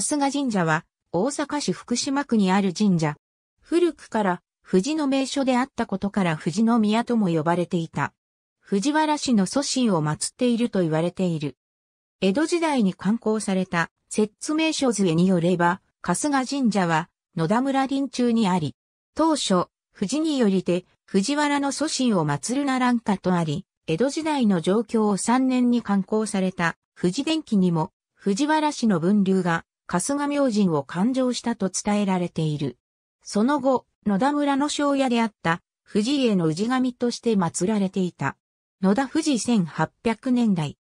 春日神社は、大阪市福島区にある神社。古くから、富士の名所であったことから富士宮とも呼ばれていた。藤原氏の祖神を祀っていると言われている。江戸時代に刊行された、説明書図絵によれば、春日神社は、野田村林中にあり、当初、富士によりて、藤原の祖神を祀るならんかとあり、江戸時代の状況を3年に刊行された、富士電機にも、藤原氏の分流が、春日明神を勘定したと伝えられている。その後、野田村の庄屋であった藤家の氏神として祀られていた。野田富士1800年代。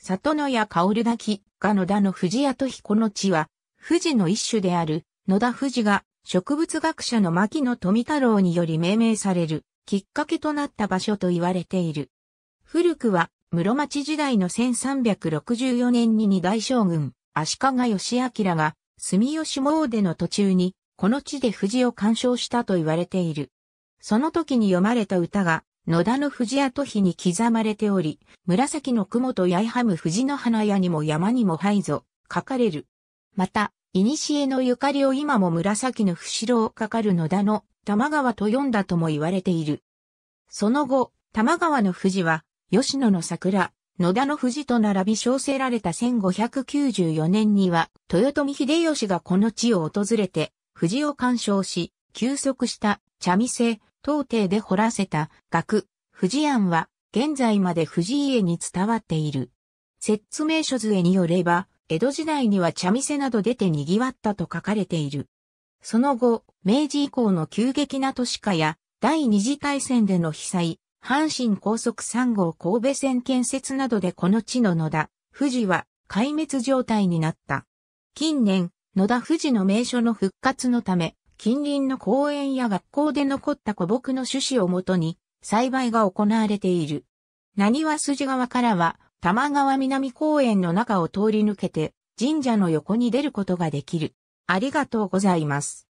里野屋薫滝が野田の藤屋と彦の地は、富士の一種である野田富士が植物学者の牧野富太郎により命名されるきっかけとなった場所と言われている。古くは室町時代の1364年に二大将軍、足利義明が住吉詣の途中に、この地で藤を鑑賞したと言われている。その時に読まれた歌が、野田の藤跡碑に刻まれており、紫の雲と八重はむ藤の花屋にも山にも灰ぞ、書かれる。また、古のゆかりを今も紫の不白をかかる野田の玉川と読んだとも言われている。その後、玉川の富士は、吉野の桜、野田の富士と並び称せられた1594年には、豊臣秀吉がこの地を訪れて、富士を鑑賞し、休息した茶店、東帝で掘らせた額、富士庵は、現在まで富士家に伝わっている。説明書図絵によれば、江戸時代には茶店など出て賑わったと書かれている。その後、明治以降の急激な都市化や、第二次大戦での被災、阪神高速3号神戸線建設などでこの地の野田、富士は壊滅状態になった。近年、野田富士の名所の復活のため、近隣の公園や学校で残った古木の種子をもとに栽培が行われている。何は筋川からは、玉川南公園の中を通り抜けて、神社の横に出ることができる。ありがとうございます。